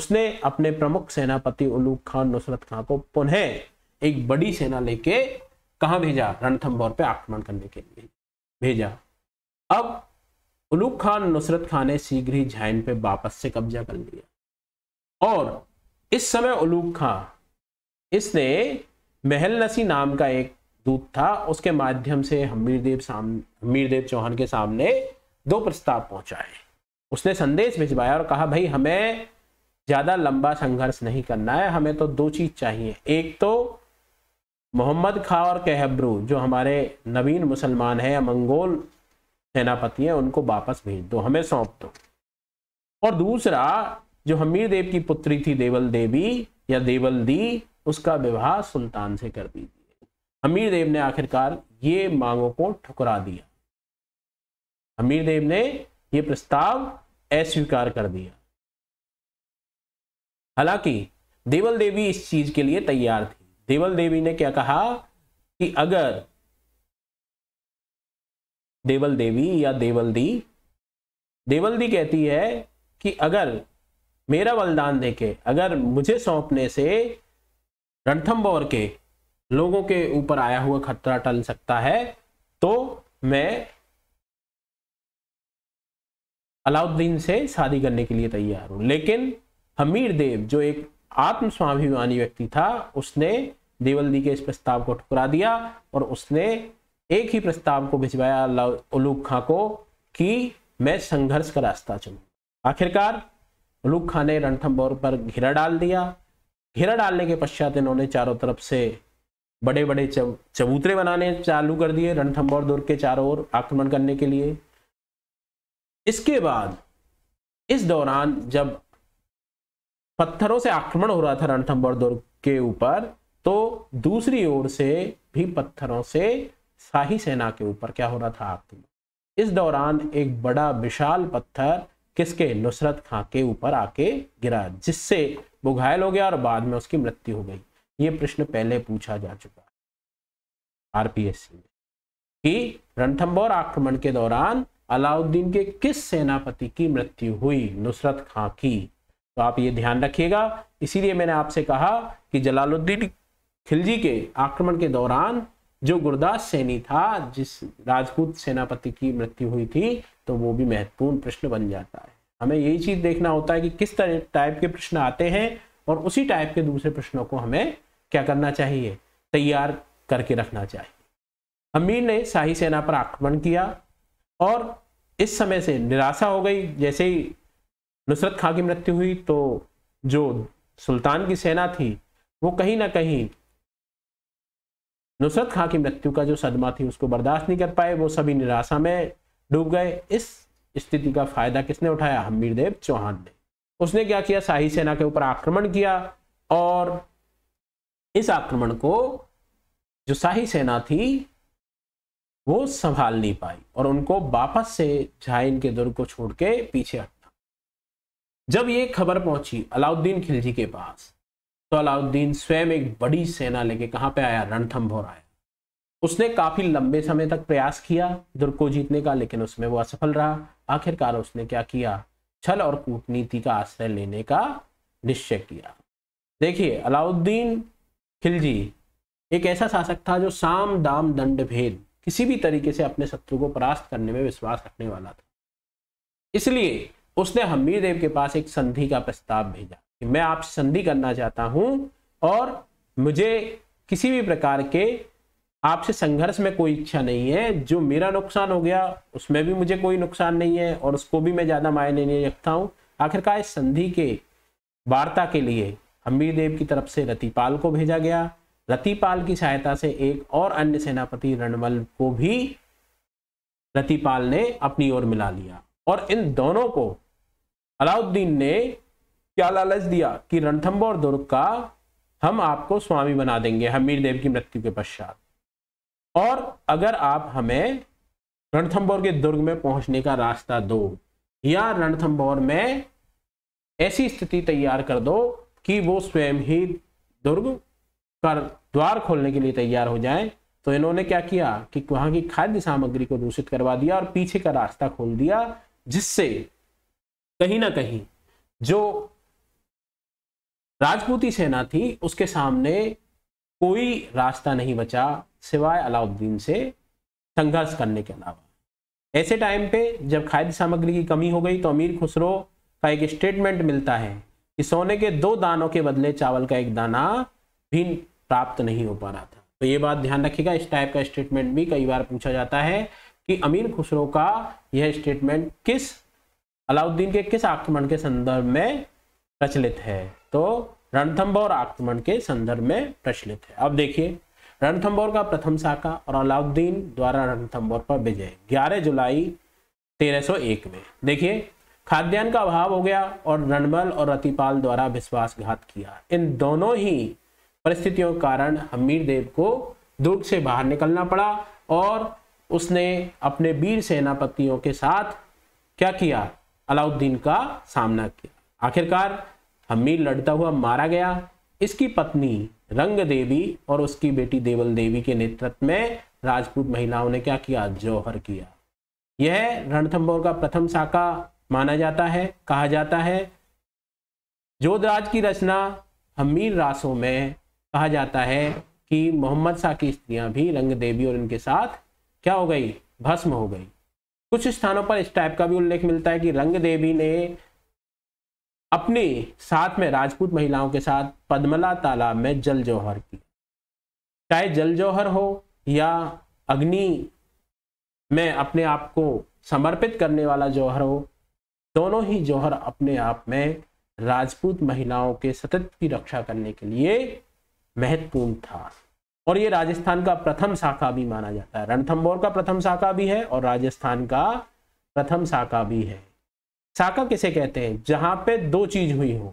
S1: उसने अपने प्रमुख सेनापति उलूक खान नुसरत खान को पुनः एक बड़ी सेना लेके कहा भेजा रणथम्बोर पे आक्रमण करने के लिए भेजा अब उलूक खान नुसरत खान ने शीघ्र ही झाइन पे वापस से कब्जा कर लिया और इस समय उलूक खां इसने महल नसी नाम का एक दूत था उसके माध्यम से हमीरदेव साम हमीरदेव चौहान के सामने दो प्रस्ताव पहुंचाए उसने संदेश भिजवाया और कहा भाई हमें ज़्यादा लंबा संघर्ष नहीं करना है हमें तो दो चीज़ चाहिए एक तो मोहम्मद खां और कहब्रू जो हमारे नवीन मुसलमान हैं या मंगोल सेनापति हैं उनको वापस भेज दो हमें सौंप दो और दूसरा जो हमीर देव की पुत्री थी देवल देवी या देवल दी उसका विवाह सुल्तान से कर दीजिए हमीर देव ने आखिरकार
S2: ये मांगों को ठुकरा दिया हमीर देव ने यह प्रस्ताव अस्वीकार कर दिया हालांकि
S1: देवल देवी इस चीज के लिए तैयार थी देवल देवी ने क्या कहा कि अगर देवल देवी या देवल देवल दी कहती है कि अगर मेरा बलिदान देके अगर मुझे सौंपने से रणथम्बोर के लोगों के ऊपर आया हुआ खतरा टल सकता है तो मैं अलाउद्दीन से शादी करने के लिए तैयार हूं लेकिन हमीर देव जो एक आत्मस्वाभिमानी व्यक्ति था उसने देवलदी के इस प्रस्ताव को ठुकरा दिया और उसने एक ही प्रस्ताव को भिजवाया उलूक खां को कि मैं संघर्ष का रास्ता चुनू आखिरकार उलूक खां ने रणथम्बोर पर घेरा डाल दिया घेरा डालने के पश्चात इन्होंने चारों तरफ से बड़े बड़े चब, चबूतरे बनाने चालू कर दिए रणथम्बर दुर्ग के चारों ओर आक्रमण करने के लिए इसके बाद इस दौरान जब पत्थरों से आक्रमण हो रहा था रणथम्बर दुर्ग के ऊपर तो दूसरी ओर से भी पत्थरों से शाही सेना के ऊपर क्या हो रहा था आक्रमण इस दौरान एक बड़ा विशाल पत्थर किसके नुसरत खां के ऊपर आके गिरा जिससे वो घायल हो गया और बाद में उसकी मृत्यु हो गई ये प्रश्न पहले पूछा जा चुका है आरपीएससी में कि रणथंबोर आक्रमण के दौरान अलाउद्दीन के किस सेनापति की मृत्यु हुई नुसरत खां की तो आप ये ध्यान रखिएगा इसीलिए मैंने आपसे कहा कि जलालुद्दीन खिलजी के आक्रमण के दौरान जो गुरदास सैनी था जिस राजपूत सेनापति की मृत्यु हुई थी तो वो भी महत्वपूर्ण प्रश्न बन जाता है हमें यही चीज देखना होता है कि किस तरह टाइप के प्रश्न आते हैं और उसी टाइप के दूसरे प्रश्नों को हमें क्या करना चाहिए तैयार करके रखना चाहिए अमीर ने शाही सेना पर आक्रमण किया और इस समय से निराशा हो गई जैसे ही नुसरत खां की मृत्यु हुई तो जो सुल्तान की सेना थी वो कहीं ना कहीं नुसरत खां की मृत्यु का जो सदमा थी उसको बर्दाश्त नहीं कर पाए वो सभी निराशा में डूब गए इस स्थिति का फायदा किसने उठाया हमीरदेव चौहान ने उसने क्या किया शाही सेना के ऊपर आक्रमण किया और इस आक्रमण को जो शाही सेना थी वो संभाल नहीं पाई और उनको वापस से झाइन के दुर्ग को छोड़ के पीछे हटना जब ये खबर पहुंची अलाउद्दीन खिलजी के पास तो अलाउद्दीन स्वयं एक बड़ी सेना लेके कहाँ पे आया रणथम्भौर आया उसने काफी लंबे समय तक प्रयास किया दुर्ग को जीतने का लेकिन उसमें वो असफल रहा आखिरकार उसने क्या किया छल और कूटनीति का आश्रय लेने का निश्चय किया देखिए अलाउद्दीन खिलजी एक ऐसा शासक था जो साम दाम दंड भेद किसी भी तरीके से अपने शत्रु को परास्त करने में विश्वास रखने वाला था इसलिए उसने हमीर देव के पास एक संधि का प्रस्ताव भेजा कि मैं आपसे संधि करना चाहता हूं और मुझे किसी भी प्रकार के आपसे संघर्ष में कोई इच्छा नहीं है जो मेरा नुकसान हो गया उसमें भी मुझे कोई नुकसान नहीं है और उसको भी मैं ज़्यादा मायने नहीं रखता हूँ आखिरकार इस संधि के वार्ता के लिए देव की तरफ से रतिपाल को भेजा गया रतिपाल की सहायता से एक और अन्य सेनापति रणमल को भी रतिपाल ने अपनी ओर मिला लिया और इन दोनों को अलाउद्दीन ने क्या लालच दिया कि रणथम्बोर दुर्ग का हम आपको स्वामी बना देंगे हमीर देव की मृत्यु के पश्चात और अगर आप हमें रणथम्बोर के दुर्ग में पहुंचने का रास्ता दो या रणथम्बोर में ऐसी स्थिति तैयार कर दो कि वो स्वयं ही दुर्ग का द्वार खोलने के लिए तैयार हो जाएं तो इन्होंने क्या किया कि वहां की खाद्य सामग्री को दूषित करवा दिया और पीछे का रास्ता खोल दिया जिससे कहीं ना कहीं जो राजपूती सेना थी उसके सामने कोई रास्ता नहीं बचा सिवाय अलाउद्दीन से संघर्ष करने के अलावा ऐसे टाइम पे जब खाद्य सामग्री की कमी हो गई तो अमीर खुसरो का एक स्टेटमेंट मिलता है कि सोने के दो दानों के बदले चावल का एक दाना भी प्राप्त नहीं हो पा रहा था तो ये बात ध्यान रखिएगा इस टाइप का स्टेटमेंट भी कई बार पूछा जाता है कि अमीर खुसरो का यह स्टेटमेंट किस अलाउद्दीन के किस आक्रमण के संदर्भ में प्रचलित है तो रणथम्बोर आक्रमण के संदर्भ में प्रचलित है अब देखिए रणथम्बोर का प्रथम शाखा और अलाउद्दीन द्वारा रणथम्बोर पर विजय 11 जुलाई 1301 में देखिए खाद्यान्न का अभाव हो गया और रणबल और रतिपाल द्वारा विश्वासघात किया इन दोनों ही परिस्थितियों के कारण हमीर देव को दुर्ग से बाहर निकलना पड़ा और उसने अपने वीर सेनापतियों के साथ क्या किया अलाउद्दीन का सामना किया आखिरकार हमीर लड़ता हुआ मारा गया इसकी पत्नी रंग देवी और उसकी बेटी देवल देवी के नेतृत्व में राजपूत महिलाओं ने क्या किया जौहर किया यह रणथंबोर का प्रथम शाखा माना जाता है कहा जाता है जोधराज की रचना हमीर रासों में कहा जाता है कि मोहम्मद शाह की स्त्रियां भी रंग देवी और इनके साथ क्या हो गई भस्म हो गई कुछ स्थानों पर इस टाइप का भी उल्लेख मिलता है कि रंग देवी ने अपने साथ में राजपूत महिलाओं के साथ पद्मला तालाब में जल जौहर की चाहे जल जौहर हो या अग्नि में अपने आप को समर्पित करने वाला जौहर हो दोनों ही जौहर अपने आप में राजपूत महिलाओं के सतत की रक्षा करने के लिए महत्वपूर्ण था और ये राजस्थान का प्रथम शाखा भी माना जाता है रणथम्बोर का प्रथम शाखा भी है और राजस्थान का प्रथम शाखा भी है शाखा किसे कहते हैं जहां पे दो चीज हुई हो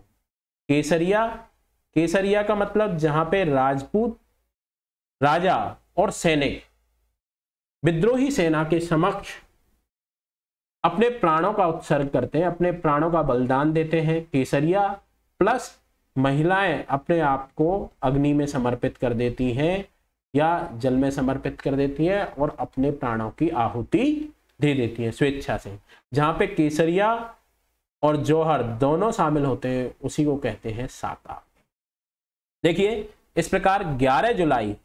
S1: केसरिया केसरिया का मतलब जहां पे राजपूत राजा और सैनिक विद्रोही सेना के समक्ष अपने प्राणों का उत्सर्ग करते हैं अपने प्राणों का बलिदान देते हैं केसरिया प्लस महिलाएं अपने आप को अग्नि में समर्पित कर देती हैं या जल में समर्पित कर देती हैं और अपने प्राणों की आहुति दे देती हैं स्वेच्छा से जहाँ पे केसरिया और जौहर दोनों शामिल होते हैं उसी को कहते हैं साका देखिए इस प्रकार 11 जुलाई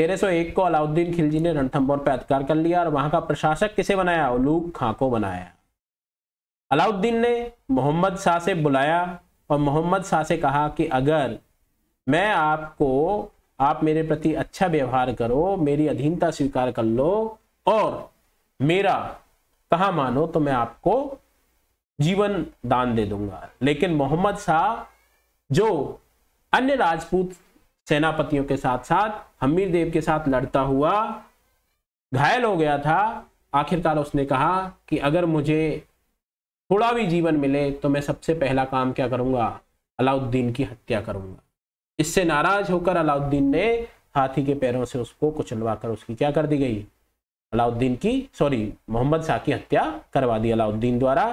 S1: 1301 को अलाउद्दीन खिलजी ने रणथम्बोर पर अधिकार कर लिया और वहां का प्रशासक किसे बनाया उलूक खां को बनाया अलाउद्दीन ने मोहम्मद शाह से बुलाया और मोहम्मद शाह से कहा कि अगर मैं आपको आप मेरे प्रति अच्छा व्यवहार करो मेरी अधीनता स्वीकार कर लो और मेरा कहा मानो तो मैं आपको जीवन दान दे दूंगा लेकिन मोहम्मद शाह जो अन्य राजपूत सेनापतियों के साथ साथ हमीर देव के साथ लड़ता हुआ घायल हो गया था आखिरकार उसने कहा कि अगर मुझे थोड़ा भी जीवन मिले तो मैं सबसे पहला काम क्या करूंगा अलाउद्दीन की हत्या करूंगा इससे नाराज होकर अलाउद्दीन ने हाथी के पैरों से उसको कुचलवा कर उसकी क्या कर दी गई अलाउद्दीन की सॉरी मोहम्मद शाह की हत्या करवा दी अलाउद्दीन द्वारा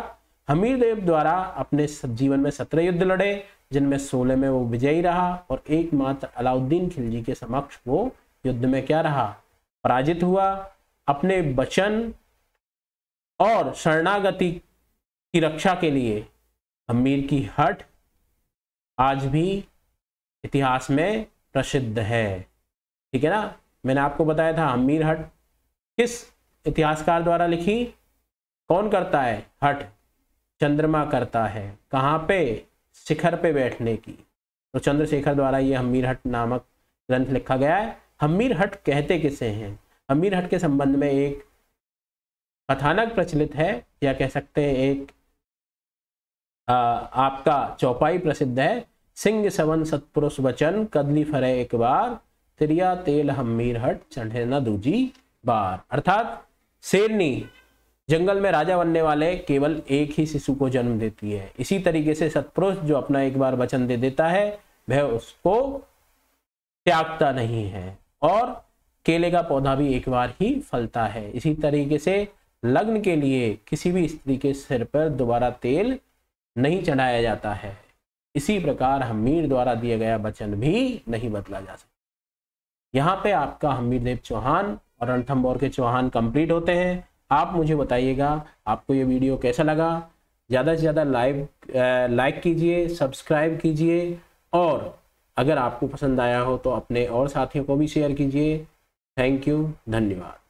S1: हमीर देव द्वारा अपने जीवन में सत्रह युद्ध लड़े जिनमें सोलह में वो विजयी रहा और एकमात्र अलाउद्दीन खिलजी के समक्ष वो युद्ध में क्या रहा पराजित हुआ अपने वचन और शरणागति की रक्षा के लिए हमीर की हट आज भी इतिहास में प्रसिद्ध है ठीक है ना मैंने आपको बताया था हमीर हट किस इतिहासकार द्वारा लिखी कौन करता है हट चंद्रमा करता है कहाँ पे शिखर पे बैठने की तो चंद्रशेखर द्वारा ये हमीरहट नामक ग्रंथ लिखा गया है हमीरहट कहते किसे हैं हमीरहट के संबंध में एक कथानक प्रचलित है या कह सकते हैं एक आ, आपका चौपाई प्रसिद्ध है सिंह सवन सतपुरुष वचन कदली फरे एक बार त्रिया तेल हमीरहट चढ़े न दूजी बार अर्थात शेरनी जंगल में राजा बनने वाले केवल एक ही शिशु को जन्म देती है इसी तरीके से सत्पुरुष जो अपना एक बार वचन दे देता है वह उसको त्यागता नहीं है और केले का पौधा भी एक बार ही फलता है इसी तरीके से लग्न के लिए किसी भी स्त्री के सिर पर दोबारा तेल नहीं चढ़ाया जाता है इसी प्रकार हमीर द्वारा दिया गया वचन भी नहीं बदला जा सकता यहाँ पे आपका हमीर देव चौहान और रणथम्बोर के चौहान कंप्लीट होते हैं आप मुझे बताइएगा आपको ये वीडियो कैसा लगा ज़्यादा से ज़्यादा लाइव लाइक कीजिए सब्सक्राइब कीजिए और
S2: अगर आपको पसंद आया हो तो अपने और साथियों को भी शेयर कीजिए थैंक यू धन्यवाद